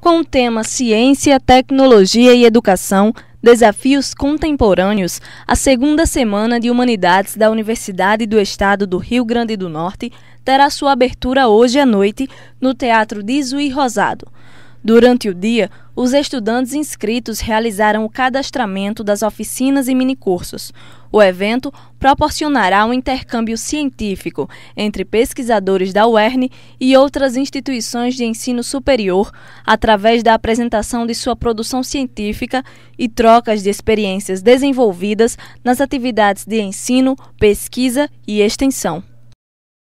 Com o tema Ciência, Tecnologia e Educação, Desafios Contemporâneos, a segunda semana de Humanidades da Universidade do Estado do Rio Grande do Norte terá sua abertura hoje à noite no Teatro de Rosado. Durante o dia, os estudantes inscritos realizaram o cadastramento das oficinas e minicursos. O evento proporcionará um intercâmbio científico entre pesquisadores da UERN e outras instituições de ensino superior, através da apresentação de sua produção científica e trocas de experiências desenvolvidas nas atividades de ensino, pesquisa e extensão.